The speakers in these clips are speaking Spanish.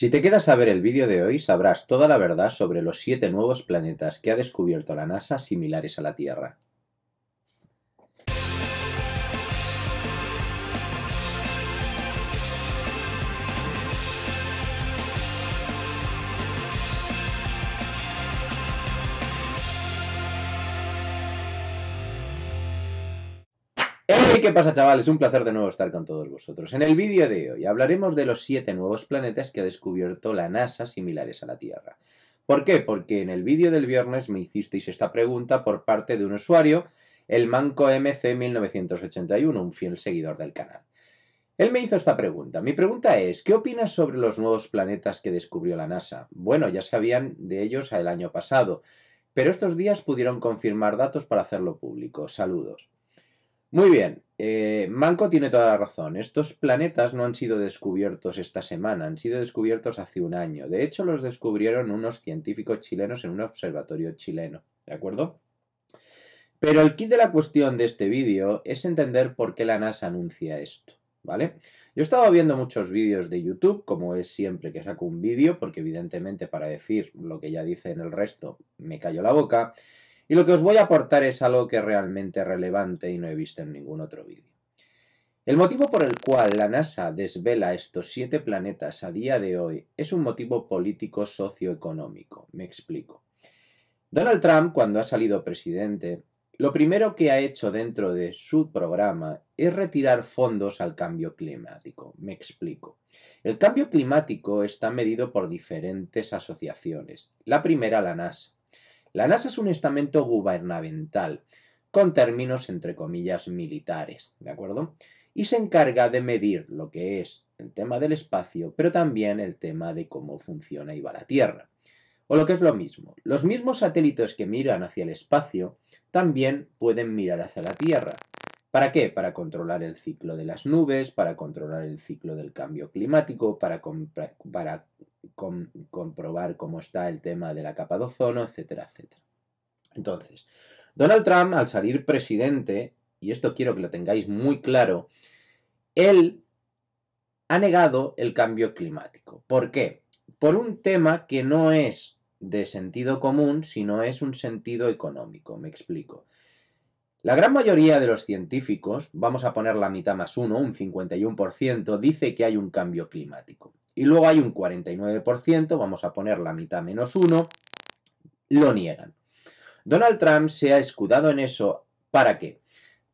Si te quedas a ver el vídeo de hoy, sabrás toda la verdad sobre los siete nuevos planetas que ha descubierto la NASA similares a la Tierra. ¡Hey! ¿Qué pasa, chavales? Un placer de nuevo estar con todos vosotros. En el vídeo de hoy hablaremos de los siete nuevos planetas que ha descubierto la NASA similares a la Tierra. ¿Por qué? Porque en el vídeo del viernes me hicisteis esta pregunta por parte de un usuario, el Manco MC1981, un fiel seguidor del canal. Él me hizo esta pregunta. Mi pregunta es, ¿qué opinas sobre los nuevos planetas que descubrió la NASA? Bueno, ya sabían de ellos el año pasado, pero estos días pudieron confirmar datos para hacerlo público. Saludos. Muy bien, eh, Manco tiene toda la razón. Estos planetas no han sido descubiertos esta semana, han sido descubiertos hace un año. De hecho, los descubrieron unos científicos chilenos en un observatorio chileno. ¿De acuerdo? Pero el kit de la cuestión de este vídeo es entender por qué la NASA anuncia esto. ¿Vale? Yo he estado viendo muchos vídeos de YouTube, como es siempre que saco un vídeo, porque evidentemente para decir lo que ya dice en el resto me callo la boca. Y lo que os voy a aportar es algo que es realmente relevante y no he visto en ningún otro vídeo. El motivo por el cual la NASA desvela estos siete planetas a día de hoy es un motivo político socioeconómico. Me explico. Donald Trump, cuando ha salido presidente, lo primero que ha hecho dentro de su programa es retirar fondos al cambio climático. Me explico. El cambio climático está medido por diferentes asociaciones. La primera, la NASA. La NASA es un estamento gubernamental, con términos entre comillas militares, ¿de acuerdo? Y se encarga de medir lo que es el tema del espacio, pero también el tema de cómo funciona y va la Tierra. O lo que es lo mismo, los mismos satélites que miran hacia el espacio también pueden mirar hacia la Tierra, ¿Para qué? Para controlar el ciclo de las nubes, para controlar el ciclo del cambio climático, para, para comprobar cómo está el tema de la capa de ozono, etcétera, etcétera. Entonces, Donald Trump, al salir presidente, y esto quiero que lo tengáis muy claro, él ha negado el cambio climático. ¿Por qué? Por un tema que no es de sentido común, sino es un sentido económico. Me explico. La gran mayoría de los científicos, vamos a poner la mitad más uno, un 51%, dice que hay un cambio climático. Y luego hay un 49%, vamos a poner la mitad menos uno, lo niegan. Donald Trump se ha escudado en eso, ¿para qué?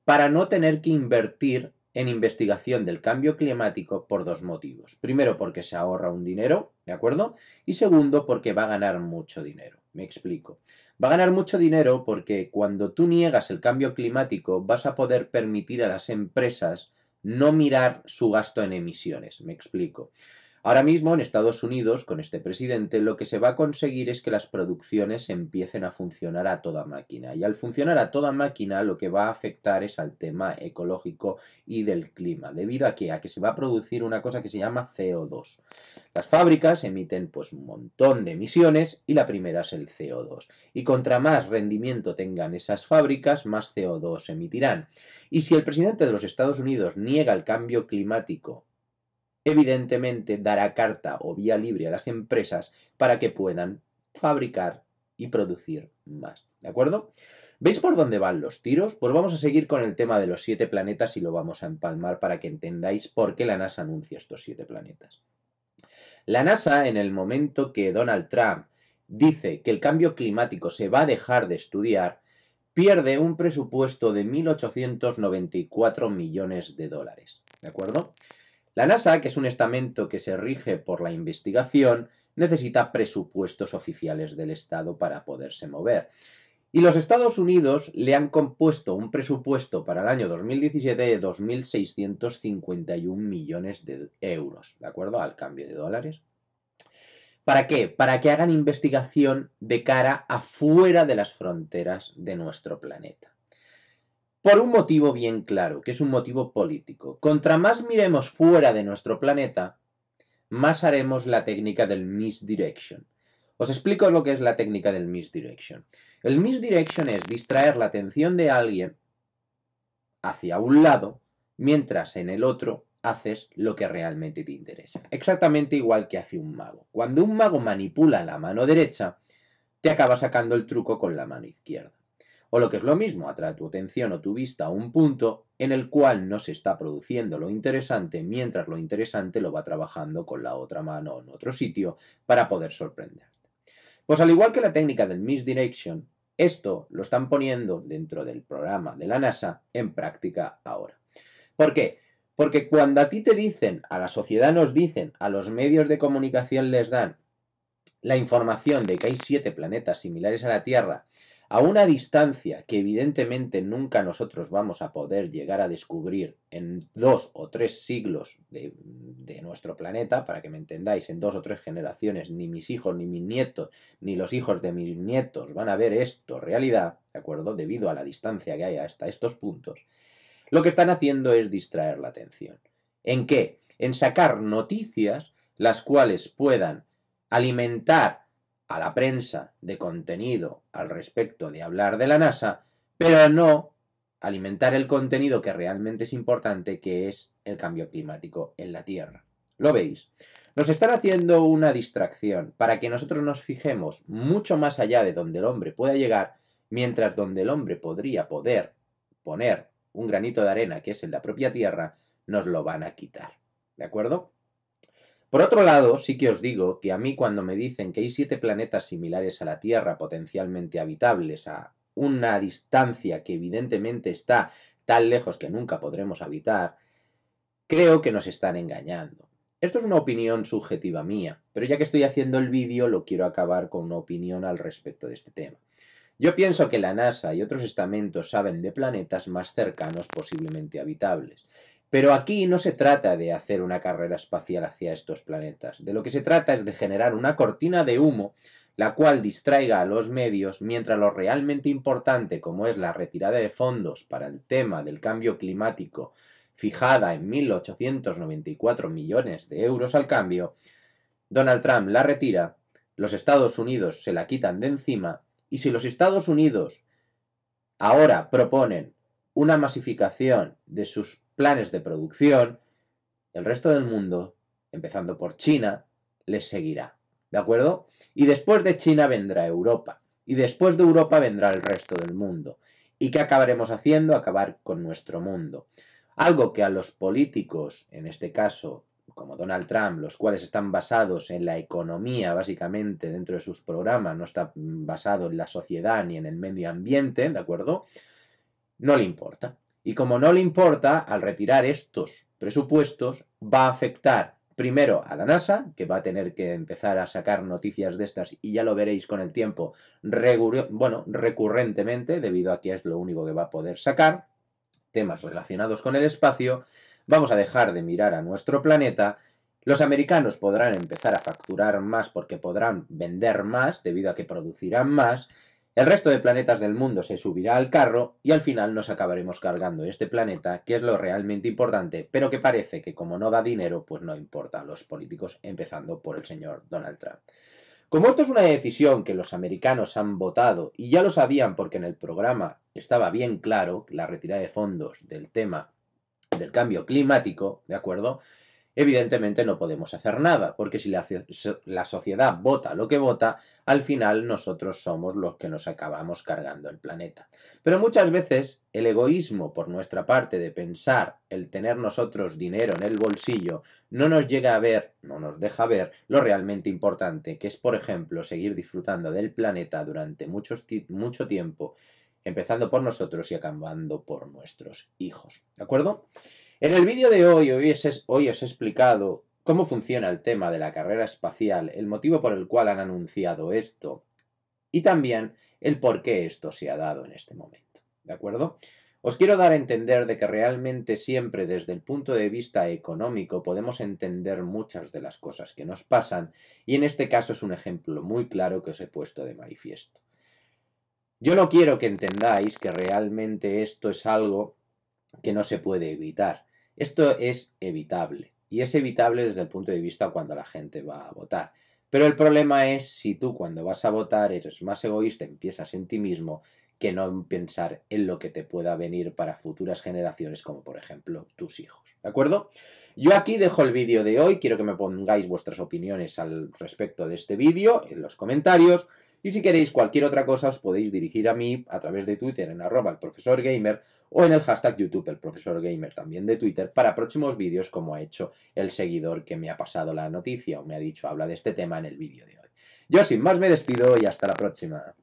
Para no tener que invertir en investigación del cambio climático por dos motivos. Primero, porque se ahorra un dinero, ¿de acuerdo? Y segundo, porque va a ganar mucho dinero. Me explico. Va a ganar mucho dinero porque cuando tú niegas el cambio climático vas a poder permitir a las empresas no mirar su gasto en emisiones. Me explico. Ahora mismo en Estados Unidos, con este presidente, lo que se va a conseguir es que las producciones empiecen a funcionar a toda máquina. Y al funcionar a toda máquina, lo que va a afectar es al tema ecológico y del clima, debido a que, a que se va a producir una cosa que se llama CO2. Las fábricas emiten pues un montón de emisiones y la primera es el CO2. Y contra más rendimiento tengan esas fábricas, más CO2 emitirán. Y si el presidente de los Estados Unidos niega el cambio climático, evidentemente dará carta o vía libre a las empresas para que puedan fabricar y producir más. ¿De acuerdo? ¿Veis por dónde van los tiros? Pues vamos a seguir con el tema de los siete planetas y lo vamos a empalmar para que entendáis por qué la NASA anuncia estos siete planetas. La NASA, en el momento que Donald Trump dice que el cambio climático se va a dejar de estudiar, pierde un presupuesto de 1.894 millones de dólares. ¿De acuerdo? La NASA, que es un estamento que se rige por la investigación, necesita presupuestos oficiales del Estado para poderse mover. Y los Estados Unidos le han compuesto un presupuesto para el año 2017 de 2.651 millones de euros, ¿de acuerdo? Al cambio de dólares. ¿Para qué? Para que hagan investigación de cara afuera de las fronteras de nuestro planeta. Por un motivo bien claro, que es un motivo político. Contra más miremos fuera de nuestro planeta, más haremos la técnica del misdirection. Os explico lo que es la técnica del misdirection. El misdirection es distraer la atención de alguien hacia un lado, mientras en el otro haces lo que realmente te interesa. Exactamente igual que hace un mago. Cuando un mago manipula la mano derecha, te acaba sacando el truco con la mano izquierda. O lo que es lo mismo, atrae tu atención o tu vista a un punto en el cual no se está produciendo lo interesante, mientras lo interesante lo va trabajando con la otra mano en otro sitio para poder sorprenderte. Pues al igual que la técnica del misdirection, esto lo están poniendo dentro del programa de la NASA en práctica ahora. ¿Por qué? Porque cuando a ti te dicen, a la sociedad nos dicen, a los medios de comunicación les dan la información de que hay siete planetas similares a la Tierra a una distancia que evidentemente nunca nosotros vamos a poder llegar a descubrir en dos o tres siglos de, nuestro planeta, para que me entendáis, en dos o tres generaciones, ni mis hijos, ni mis nietos, ni los hijos de mis nietos van a ver esto realidad, ¿de acuerdo? Debido a la distancia que hay hasta estos puntos, lo que están haciendo es distraer la atención. ¿En qué? En sacar noticias las cuales puedan alimentar a la prensa de contenido al respecto de hablar de la NASA, pero no alimentar el contenido que realmente es importante, que es el cambio climático en la Tierra. ¿Lo veis? Nos están haciendo una distracción para que nosotros nos fijemos mucho más allá de donde el hombre pueda llegar, mientras donde el hombre podría poder poner un granito de arena que es en la propia Tierra, nos lo van a quitar. ¿De acuerdo? Por otro lado, sí que os digo que a mí cuando me dicen que hay siete planetas similares a la Tierra potencialmente habitables a una distancia que evidentemente está tan lejos que nunca podremos habitar, creo que nos están engañando. Esto es una opinión subjetiva mía, pero ya que estoy haciendo el vídeo lo quiero acabar con una opinión al respecto de este tema. Yo pienso que la NASA y otros estamentos saben de planetas más cercanos posiblemente habitables, pero aquí no se trata de hacer una carrera espacial hacia estos planetas. De lo que se trata es de generar una cortina de humo la cual distraiga a los medios mientras lo realmente importante, como es la retirada de fondos para el tema del cambio climático, fijada en 1.894 millones de euros al cambio, Donald Trump la retira, los Estados Unidos se la quitan de encima, y si los Estados Unidos ahora proponen una masificación de sus planes de producción, el resto del mundo, empezando por China, les seguirá. ¿De acuerdo? Y después de China vendrá Europa. Y después de Europa vendrá el resto del mundo. ¿Y qué acabaremos haciendo? Acabar con nuestro mundo. Algo que a los políticos, en este caso como Donald Trump, los cuales están basados en la economía, básicamente, dentro de sus programas, no está basado en la sociedad ni en el medio ambiente, ¿de acuerdo? No le importa. Y como no le importa, al retirar estos presupuestos, va a afectar primero a la NASA, que va a tener que empezar a sacar noticias de estas, y ya lo veréis con el tiempo, bueno, recurrentemente, debido a que es lo único que va a poder sacar, temas relacionados con el espacio, vamos a dejar de mirar a nuestro planeta, los americanos podrán empezar a facturar más porque podrán vender más debido a que producirán más, el resto de planetas del mundo se subirá al carro y al final nos acabaremos cargando este planeta, que es lo realmente importante, pero que parece que como no da dinero, pues no importa a los políticos, empezando por el señor Donald Trump. Como esto es una decisión que los americanos han votado y ya lo sabían porque en el programa estaba bien claro la retirada de fondos del tema del cambio climático, ¿de acuerdo? evidentemente no podemos hacer nada, porque si la, sociedad vota lo que vota, al final nosotros somos los que nos acabamos cargando el planeta. Pero muchas veces el egoísmo por nuestra parte de pensar el tener nosotros dinero en el bolsillo no nos llega a ver, no nos deja ver lo realmente importante, que es, por ejemplo, seguir disfrutando del planeta durante muchos, mucho tiempo empezando por nosotros y acabando por nuestros hijos. ¿De acuerdo? En el vídeo de hoy, hoy os, os he explicado cómo funciona el tema de la carrera espacial, el motivo por el cual han anunciado esto y también el por qué esto se ha dado en este momento. ¿De acuerdo? Os quiero dar a entender de que realmente siempre desde el punto de vista económico podemos entender muchas de las cosas que nos pasan y en este caso es un ejemplo muy claro que os he puesto de manifiesto. Yo no quiero que entendáis que realmente esto es algo que no se puede evitar. Esto es evitable y es evitable desde el punto de vista cuando la gente va a votar. Pero el problema es si tú cuando vas a votar eres más egoísta, empiezas en ti mismo, que no en pensar en lo que te pueda venir para futuras generaciones, como por ejemplo tus hijos. ¿De acuerdo? Yo aquí dejo el vídeo de hoy, quiero que me pongáis vuestras opiniones al respecto de este vídeo en los comentarios. Y si queréis cualquier otra cosa, os podéis dirigir a mí a través de Twitter en arroba el profesor gamer o en el hashtag YouTube el profesor gamer también de Twitter para próximos vídeos como ha hecho el seguidor que me ha pasado la noticia o me ha dicho habla de este tema en el vídeo de hoy. Yo sin más me despido y hasta la próxima.